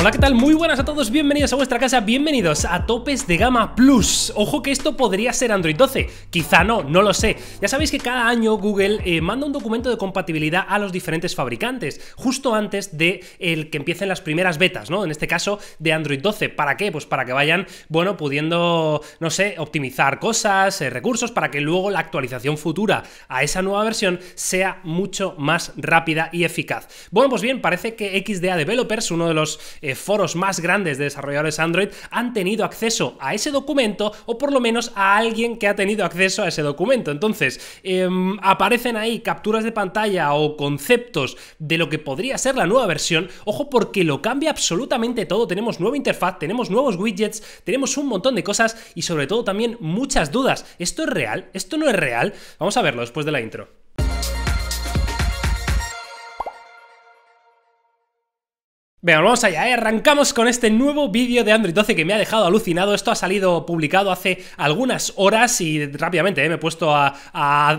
Hola, ¿qué tal? Muy buenas a todos, bienvenidos a vuestra casa, bienvenidos a Topes de Gama Plus. Ojo que esto podría ser Android 12, quizá no, no lo sé. Ya sabéis que cada año Google eh, manda un documento de compatibilidad a los diferentes fabricantes, justo antes de el que empiecen las primeras betas, ¿no? En este caso de Android 12. ¿Para qué? Pues para que vayan, bueno, pudiendo, no sé, optimizar cosas, eh, recursos, para que luego la actualización futura a esa nueva versión sea mucho más rápida y eficaz. Bueno, pues bien, parece que XDA Developers, uno de los... Eh, eh, foros más grandes de desarrolladores Android han tenido acceso a ese documento o por lo menos a alguien que ha tenido acceso a ese documento. Entonces, em, aparecen ahí capturas de pantalla o conceptos de lo que podría ser la nueva versión. Ojo porque lo cambia absolutamente todo. Tenemos nueva interfaz, tenemos nuevos widgets, tenemos un montón de cosas y sobre todo también muchas dudas. ¿Esto es real? ¿Esto no es real? Vamos a verlo después de la intro. Venga, vamos allá, eh. arrancamos con este nuevo vídeo de Android 12 que me ha dejado alucinado. Esto ha salido publicado hace algunas horas y rápidamente eh, me he puesto a,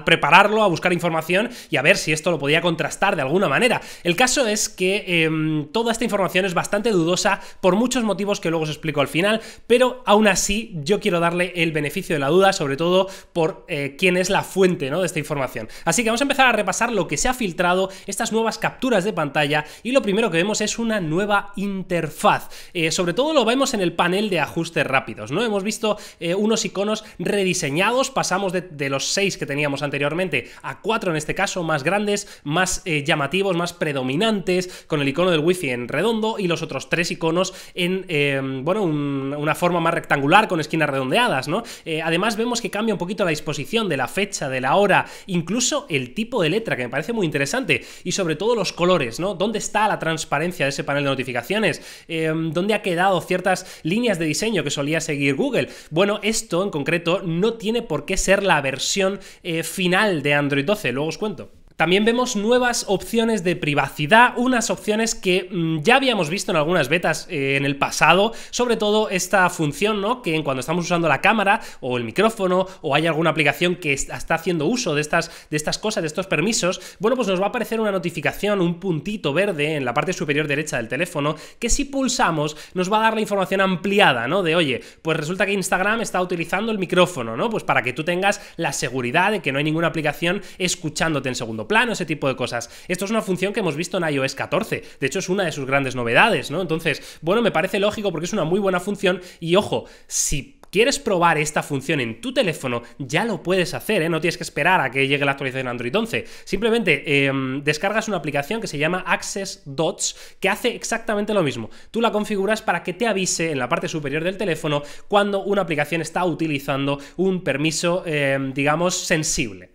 prepararlo, a buscar información y a ver si esto lo podía contrastar de alguna manera. El caso es que em, toda esta información es bastante dudosa por muchos motivos que luego os explico al final, pero aún así yo quiero darle el beneficio de la duda, sobre todo por eh, quién es la fuente de esta información. Así que vamos a empezar a repasar lo que se ha filtrado, estas nuevas capturas de pantalla y lo primero que vemos es una nueva interfaz. Eh, sobre todo lo vemos en el panel de ajustes rápidos, ¿no? Hemos visto eh, unos iconos rediseñados, pasamos de, los seis que teníamos anteriormente a cuatro en este caso, más grandes, más eh, llamativos, más predominantes, con el icono del wifi en redondo y los otros tres iconos en, em, bueno, una forma más rectangular con esquinas redondeadas, ¿no? además vemos que cambia un poquito la disposición de la fecha, de la hora, incluso el tipo de letra, que me parece muy interesante, y sobre todo los colores, ¿no? ¿Dónde está la transparencia de ese panel de notificaciones, em, dónde ha quedado ciertas líneas de diseño que solía seguir Google. Bueno, esto en concreto no tiene por qué ser la versión eh, final de Android 12, luego os cuento. También vemos nuevas opciones de privacidad, unas opciones que mm, ya habíamos visto en algunas betas eh, en el pasado, sobre todo esta función, ¿no? Que cuando estamos usando la cámara o el micrófono o hay alguna aplicación que está haciendo uso de estas, de estas cosas, de estos permisos, bueno, pues nos va a aparecer una notificación, un puntito verde en la parte superior derecha del teléfono, que si pulsamos nos va a dar la información ampliada, ¿no? De, oye, pues resulta que Instagram está utilizando el micrófono, ¿no? Pues para que tú tengas la seguridad de que no hay ninguna aplicación escuchándote en segundo plano, ese tipo de cosas. Esto es una función que hemos visto en iOS 14, de hecho es una de sus grandes novedades, ¿no? Entonces, bueno, me parece lógico porque es una muy buena función y ojo, si quieres probar esta función en tu teléfono, ya lo puedes hacer, ¿eh? no tienes que esperar a que llegue la actualización Android 11. Simplemente em, descargas una aplicación que se llama Access Dots, que hace exactamente lo mismo. Tú la configuras para que te avise en la parte superior del teléfono cuando una aplicación está utilizando un permiso, em, digamos, sensible.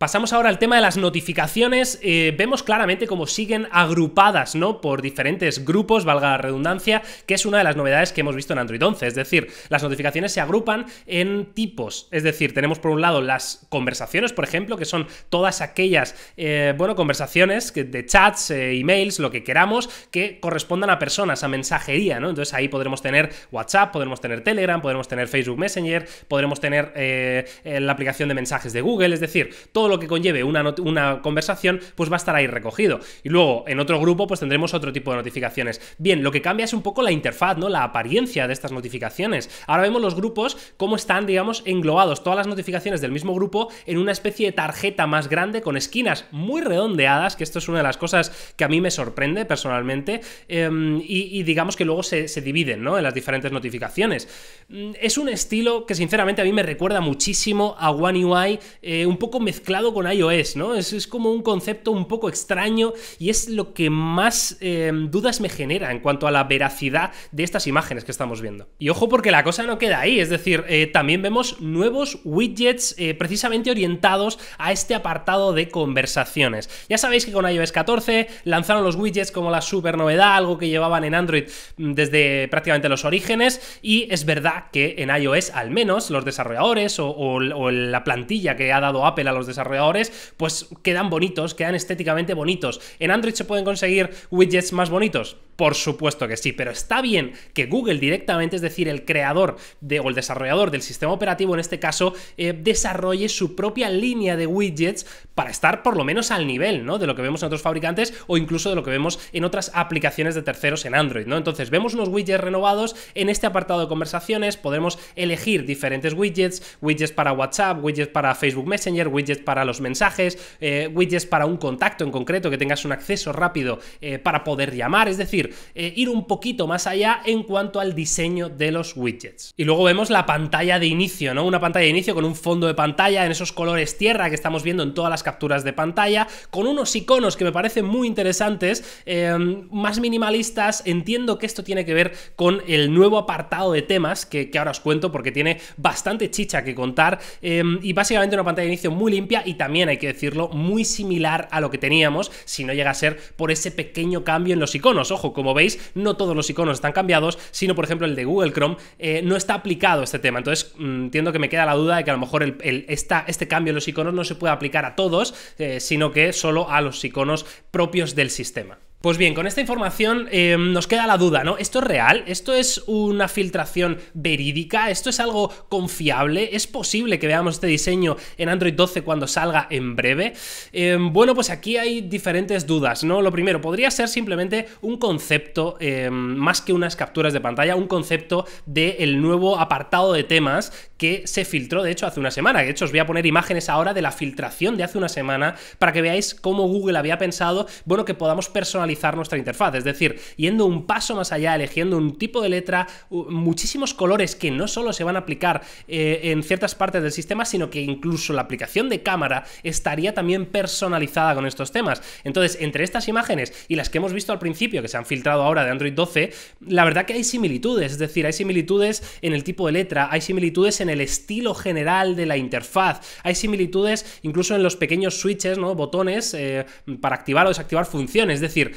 Pasamos ahora al tema de las notificaciones. Eh, vemos claramente cómo siguen agrupadas, ¿no? Por diferentes grupos, valga la redundancia, que es una de las novedades que hemos visto en Android 11. Es decir, las notificaciones se agrupan en tipos. Es decir, tenemos por un lado las conversaciones, por ejemplo, que son todas aquellas, eh, bueno, conversaciones de chats, eh, emails, lo que queramos, que correspondan a personas, a mensajería, ¿no? Entonces ahí podremos tener WhatsApp, podremos tener Telegram, podremos tener Facebook Messenger, podremos tener la aplicación de mensajes de Google, es decir, todo lo que conlleve una, conversación, pues va a estar ahí recogido. Y luego, en otro grupo, pues tendremos otro tipo de notificaciones. Bien, lo que cambia es un poco la interfaz, ¿no? La apariencia de estas notificaciones. Ahora vemos los grupos, cómo están, digamos, englobados todas las notificaciones del mismo grupo en una especie de tarjeta más grande con esquinas muy redondeadas, que esto es una de las cosas que a mí me sorprende personalmente, em, y, digamos que luego se, dividen, ¿no? En las diferentes notificaciones. Mm, es un estilo que sinceramente a mí me recuerda muchísimo a One UI, eh, un poco mezclado con iOS, ¿no? Es, como un concepto un poco extraño y es lo que más em, dudas me genera en cuanto a la veracidad de estas imágenes que estamos viendo. Y ojo porque la cosa no queda ahí, es decir, eh, también vemos nuevos widgets eh, precisamente orientados a este apartado de conversaciones. Ya sabéis que con iOS 14 lanzaron los widgets como la super novedad, algo que llevaban en Android mm, desde prácticamente los orígenes y es verdad que en iOS al menos los desarrolladores o, o la plantilla que ha dado Apple a los desarrolladores pues quedan bonitos, quedan estéticamente bonitos. ¿En Android se pueden conseguir widgets más bonitos? Por supuesto que sí, pero está bien que Google directamente, es decir, el creador o el desarrollador del sistema operativo en este caso, eh, desarrolle su propia línea de widgets para estar por lo menos al nivel ¿no? de lo que vemos en otros fabricantes o incluso de lo que vemos en otras aplicaciones de terceros en Android. ¿no? Entonces vemos unos widgets renovados en este apartado de conversaciones, podemos elegir diferentes widgets, widgets para WhatsApp, widgets para Facebook Messenger, widgets para para los mensajes, eh, widgets para un contacto en concreto, que tengas un acceso rápido eh, para poder llamar, es decir, eh, ir un poquito más allá en cuanto al diseño de los widgets. Y luego vemos la pantalla de inicio, ¿no? Una pantalla de inicio con un fondo de pantalla en esos colores tierra que estamos viendo en todas las capturas de pantalla, con unos iconos que me parecen muy interesantes, más minimalistas, entiendo que esto tiene que ver con el nuevo apartado de temas que ahora os cuento porque tiene bastante chicha que contar y básicamente una pantalla de inicio muy limpia y también hay que decirlo, muy similar a lo que teníamos si no llega a ser por ese pequeño cambio en los iconos. Ojo, como veis, no todos los iconos están cambiados, sino por ejemplo el de Google Chrome eh, no está aplicado este tema. Entonces, mm, entiendo que me queda la duda de que a lo mejor este cambio en los iconos no se puede aplicar a todos, eh, sino que solo a los iconos propios del sistema. Pues bien, con esta información eh, nos queda la duda, ¿no? ¿Esto es real? ¿Esto es una filtración verídica? ¿Esto es algo confiable? ¿Es posible que veamos este diseño en Android 12 cuando salga en breve? Eh, bueno, pues aquí hay diferentes dudas, ¿no? Lo primero, podría ser simplemente un concepto, eh, más que unas capturas de pantalla, un concepto del nuevo apartado de temas que se filtró, de hecho, hace una semana. De hecho, os voy a poner imágenes ahora de la filtración de hace una semana para que veáis cómo Google había pensado, bueno, que podamos personalizar nuestra interfaz, es decir, yendo un paso más allá, eligiendo un tipo de letra, muchísimos colores que no solo se van a aplicar eh, en ciertas partes del sistema, sino que incluso la aplicación de cámara estaría también personalizada con estos temas. Entonces, entre estas imágenes y las que hemos visto al principio, que se han filtrado ahora de Android 12, la verdad que hay similitudes, es decir, hay similitudes en el tipo de letra, hay similitudes en el estilo general de la interfaz, hay similitudes incluso en los pequeños switches, ¿no? Botones eh, para activar o desactivar funciones, es decir,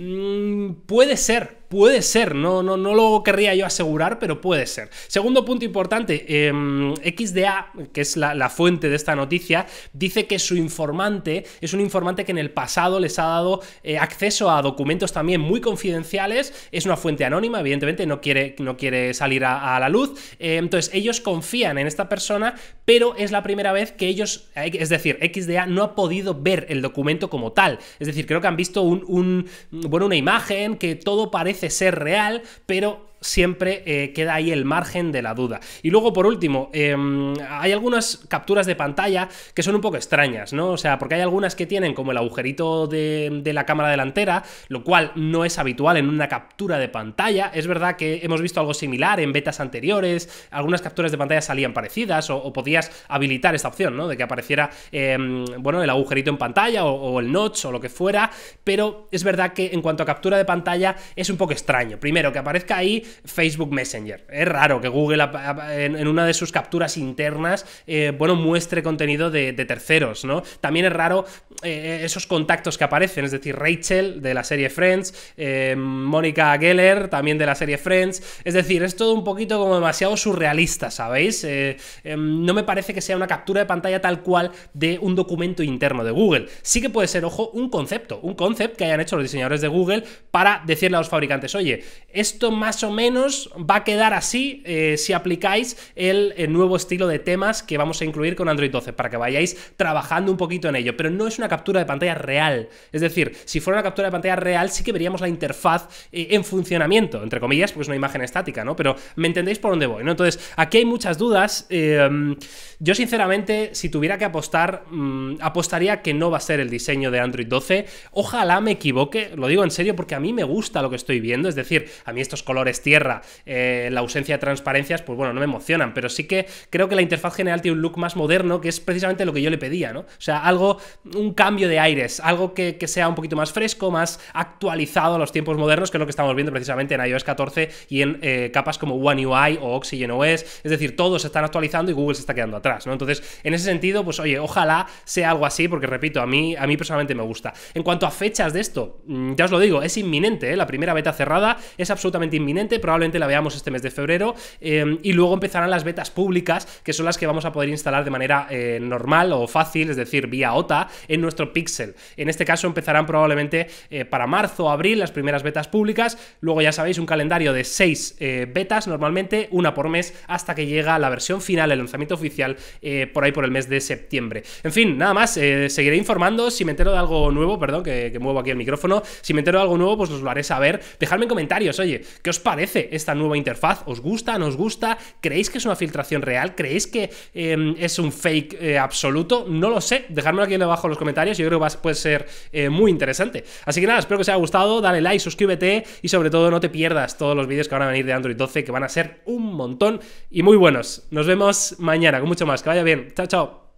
Mm, puede ser, puede ser, no, no, no lo querría yo asegurar, pero puede ser. Segundo punto importante, em, XDA, que es la, fuente de esta noticia, dice que su informante es un informante que en el pasado les ha dado eh, acceso a documentos también muy confidenciales, es una fuente anónima, evidentemente no quiere, no quiere salir a, la luz, eh, entonces ellos confían en esta persona, pero es la primera vez que ellos, eh, es decir, XDA no ha podido ver el documento como tal, es decir, creo que han visto un pone una imagen, que todo parece ser real, pero siempre eh, queda ahí el margen de la duda. Y luego, por último, em, hay algunas capturas de pantalla que son un poco extrañas, ¿no? O sea, porque hay algunas que tienen como el agujerito de, la cámara delantera, lo cual no es habitual en una captura de pantalla. Es verdad que hemos visto algo similar en betas anteriores, algunas capturas de pantalla salían parecidas o, podías habilitar esta opción, ¿no? De que apareciera, em, bueno, el agujerito en pantalla o, o el notch o lo que fuera, pero es verdad que en cuanto a captura de pantalla es un poco extraño. Primero, que aparezca ahí Facebook Messenger. Es raro que Google en una de sus capturas internas, eh, bueno, muestre contenido de, terceros, ¿no? También es raro eh, eh, esos contactos que aparecen, es decir, Rachel de la serie Friends, Mónica Geller también de la serie Friends, es decir, es todo un poquito como demasiado surrealista, ¿sabéis? no me parece que sea una captura de pantalla tal cual de un documento interno de Google. Sí que puede ser, ojo, un concepto, un concept que hayan hecho los diseñadores de Google para decirle a los fabricantes, oye, esto más o menos menos va a quedar así eh, si aplicáis el, eh, nuevo estilo de temas que vamos a incluir con Android 12, para que vayáis trabajando un poquito en ello. Pero no es una captura de pantalla real. Es decir, si fuera una captura de pantalla real, sí que veríamos la interfaz eh, en funcionamiento, entre comillas, porque es una imagen estática, ¿no? Pero me entendéis por dónde voy, ¿no? Entonces, aquí hay muchas dudas. Em, yo, sinceramente, si tuviera que apostar, mm, apostaría que no va a ser el diseño de Android 12. Ojalá me equivoque, lo digo en serio, porque a mí me gusta lo que estoy viendo. Es decir, a mí estos colores eh, la ausencia de transparencias, pues bueno, no me emocionan, pero sí que creo que la interfaz general tiene un look más moderno, que es precisamente lo que yo le pedía, ¿no? O sea, algo, un cambio de aires, algo que, sea un poquito más fresco, más actualizado a los tiempos modernos, que es lo que estamos viendo precisamente en iOS 14 y en eh, capas como One UI o Oxygen OS, es decir, todos se están actualizando y Google se está quedando atrás, ¿no? Entonces, en ese sentido, pues oye, ojalá sea algo así, porque repito, a mí, a mí personalmente me gusta. En cuanto a fechas de esto, mm, ya os lo digo, es inminente, ¿eh? la primera beta cerrada es absolutamente inminente, probablemente la veamos este mes de febrero, eh, y luego empezarán las betas públicas, que son las que vamos a poder instalar de manera eh, normal o fácil, es decir, vía OTA, en nuestro Pixel. En este caso empezarán probablemente eh, para marzo o abril las primeras betas públicas, luego ya sabéis un calendario de 6 betas normalmente, una por mes, hasta que llega la versión final, el lanzamiento oficial, por ahí por el mes de septiembre. En fin, nada más, seguiré informando, si me entero de algo nuevo, perdón, que, que muevo aquí el micrófono, si me entero de algo nuevo, pues os lo haré saber. Dejadme en comentarios, oye, ¿qué os parece? esta nueva interfaz? ¿Os gusta? ¿No os gusta? ¿Creéis que es una filtración real? ¿Creéis que em, es un fake eh, absoluto? No lo sé. Dejadmelo aquí abajo en los comentarios. Yo creo que puede ser eh, muy interesante. Así que nada, espero que os haya gustado. Dale like, suscríbete y sobre todo no te pierdas todos los vídeos que van a venir de Android 12 que van a ser un montón y muy buenos. Nos vemos mañana con mucho más. Que vaya bien. Chao, chao.